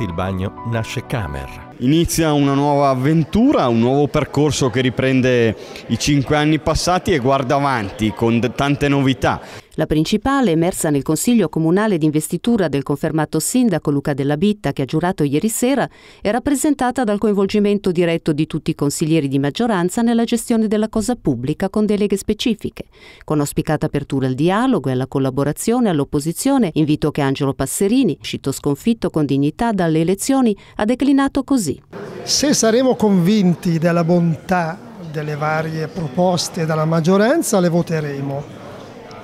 Il bagno nasce Camer. Inizia una nuova avventura, un nuovo percorso che riprende i cinque anni passati e guarda avanti con tante novità. La principale, emersa nel Consiglio Comunale d'investitura del confermato sindaco Luca Della Bitta, che ha giurato ieri sera, è rappresentata dal coinvolgimento diretto di tutti i consiglieri di maggioranza nella gestione della cosa pubblica con deleghe specifiche, con auspicata apertura al dialogo e alla collaborazione all'opposizione, invito che Angelo Passerini, uscito sconfitto con dignità dalle elezioni, ha declinato così. Se saremo convinti della bontà delle varie proposte dalla maggioranza le voteremo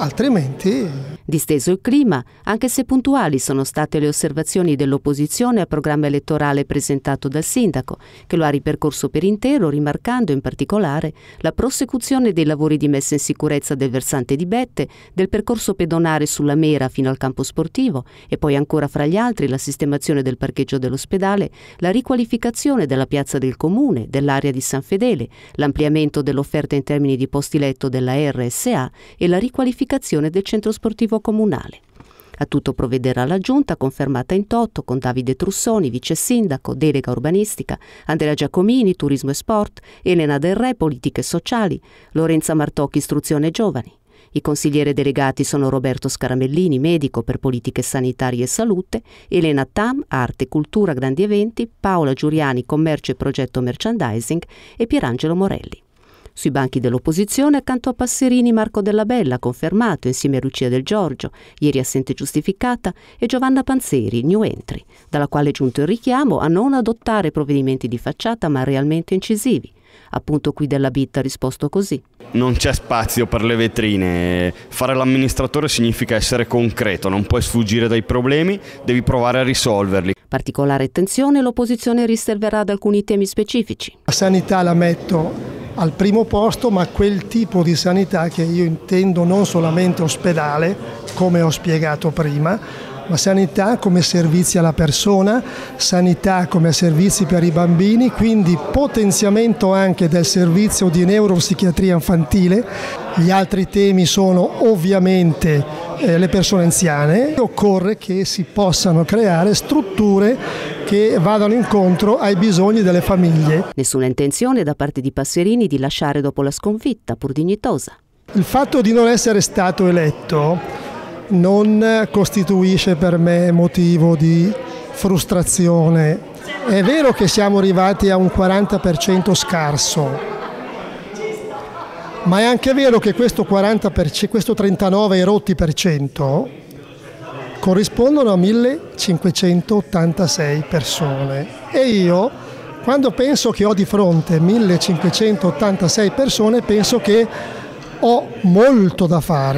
altrimenti Disteso il clima, anche se puntuali sono state le osservazioni dell'opposizione al programma elettorale presentato dal sindaco, che lo ha ripercorso per intero, rimarcando in particolare la prosecuzione dei lavori di messa in sicurezza del versante di Bette, del percorso pedonare sulla Mera fino al campo sportivo e poi ancora fra gli altri la sistemazione del parcheggio dell'ospedale, la riqualificazione della piazza del comune, dell'area di San Fedele, l'ampliamento dell'offerta in termini di posti letto della RSA e la riqualificazione del centro sportivo esecutivo comunale. A tutto provvederà la giunta confermata in toto con Davide Trussoni, vice sindaco, delega urbanistica, Andrea Giacomini, turismo e sport, Elena Del Re, politiche sociali, Lorenza Martocchi, istruzione giovani. I consiglieri delegati sono Roberto Scaramellini, medico per politiche sanitarie e salute, Elena Tam, arte, cultura, grandi eventi, Paola Giuriani, commercio e progetto merchandising e Pierangelo Morelli. Sui banchi dell'opposizione accanto a Passerini Marco Della Bella, confermato insieme a Lucia Del Giorgio, ieri assente giustificata, e Giovanna Panzeri, new entry, dalla quale è giunto il richiamo a non adottare provvedimenti di facciata ma realmente incisivi. Appunto qui della Bitta ha risposto così. Non c'è spazio per le vetrine, fare l'amministratore significa essere concreto, non puoi sfuggire dai problemi, devi provare a risolverli. Particolare attenzione l'opposizione riserverà ad alcuni temi specifici. La sanità la metto al primo posto, ma quel tipo di sanità che io intendo non solamente ospedale, come ho spiegato prima, ma sanità come servizi alla persona, sanità come servizi per i bambini, quindi potenziamento anche del servizio di neuropsichiatria infantile. Gli altri temi sono ovviamente eh, le persone anziane, occorre che si possano creare strutture che vadano incontro ai bisogni delle famiglie. Nessuna intenzione da parte di Passerini di lasciare dopo la sconfitta, pur dignitosa. Il fatto di non essere stato eletto non costituisce per me motivo di frustrazione. È vero che siamo arrivati a un 40% scarso, ma è anche vero che questo, 40%, questo 39 rotti per cento corrispondono a 1586 persone e io quando penso che ho di fronte 1586 persone penso che ho molto da fare.